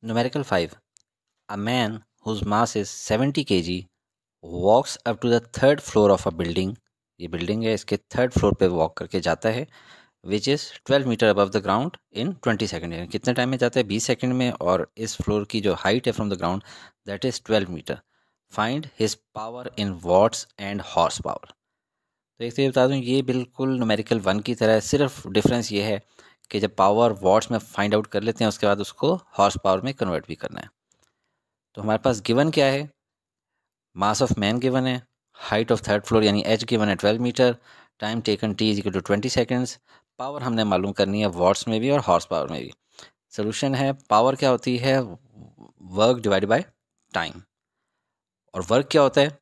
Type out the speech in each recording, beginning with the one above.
Numerical 5 A man whose mass is 70 kg walks up to the third floor of a building ये building है इसके third floor पे walk करके जाता है which is 12 meter above the ground in 20 second यानी कितने time में जाता है 20 सेकंड में और इस फ्लोर की जो हाइट है from the ground that is 12 metre find his power in watts and horsepower तो इसलिए तो बता दूँ ये बिल्कुल नोमेरिकल वन की तरह सिर्फ डिफरेंस ये है कि जब पावर वाट्स में फाइंड आउट कर लेते हैं उसके बाद उसको हॉर्स पावर में कन्वर्ट भी करना है तो हमारे पास गिवन क्या है मास ऑफ मैन गिवन है हाइट ऑफ थर्ड फ्लोर यानी एच गिवन है twelve metre time taken T is two twenty seconds power हमने मालूम करनी है वाट्स में भी और हॉर्स पावर में भी सोल्यूशन है पावर क्या होती है वर्क डिवाइड बाय टाइम और वर्क क्या होता है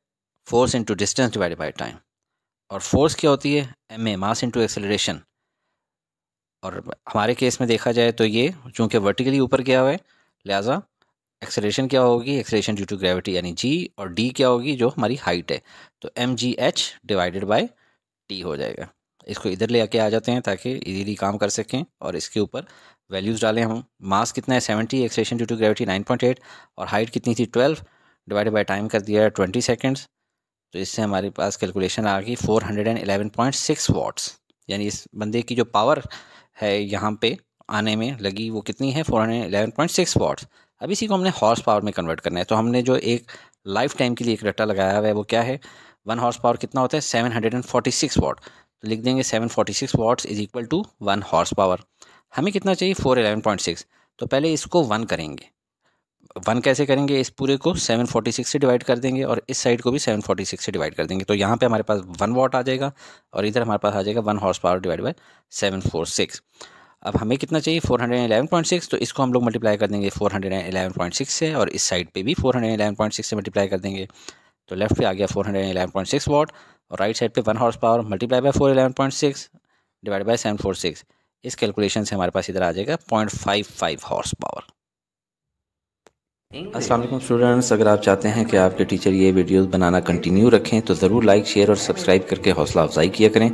force into distance divide by time और फोर्स क्या होती है M A mass into acceleration और हमारे केस में देखा जाए तो ये चूँकि वर्टिकली ऊपर गया हुआ है लिहाजा एक्सेलरेशन क्या होगी एक्सेलरेशन ड्यू टू ग्रेविटी यानी जी और डी क्या होगी जो हमारी हाइट है तो M G H divided by T हो जाएगा इसको इधर ले आके आ जाते हैं ताकि इजीली काम कर सकें और इसके ऊपर वैल्यूज़ डालें हम मास कितना है seventy acceleration due to gravity nine point eight और हाइट कितनी थी ट्वेल्व डिवाइडेड बाई टाइम कर दिया है ट्वेंटी सेकेंड्स तो इससे हमारे पास कैलकुलेशन आ गई 411.6 वाट्स यानी इस बंदे की जो पावर है यहाँ पे आने में लगी वो कितनी है 411.6 वाट्स अब इसी को हमने हॉर्स पावर में कन्वर्ट करना है तो हमने जो एक लाइफ टाइम के लिए एक रट्टा लगाया हुआ है वो क्या है वन हॉर्स पावर कितना होता है 746 वाट तो लिख देंगे 746 watts is equal to one horsepower हमें कितना चाहिए 411.6 तो पहले इसको वन करेंगे वन कैसे करेंगे इस पूरे को सेवन फोर्टी सिक्स से डिवाइड कर देंगे और इस साइड को भी सेवन फोर्टी सिक्स से डिवाइड कर देंगे तो यहाँ पे हमारे पास वन वॉट आ जाएगा और इधर हमारे पास आ जाएगा one horsepower divide by seven four six अब हमें कितना चाहिए four hundred eleven point six तो इसको हम लोग मल्टीप्लाई कर देंगे four hundred eleven point six से और इस साइड पर भी four hundred eleven point six से मल्टीप्लाई कर देंगे तो लेफ्ट पे आ गया four hundred eleven point six watt और राइट साइड पर one horsepower multiply by four eleven point six divide by seven four six इस कैलकुलेशन से हमारे पास इधर आ जाएगा point five five horsepower असलम स्टूडेंट्स अगर आप चाहते हैं कि आपके टीचर ये वीडियोस बनाना कंटिन्यू रखें तो ज़रूर लाइक शेयर और सब्सक्राइब करके हौसला अफजाई किया करें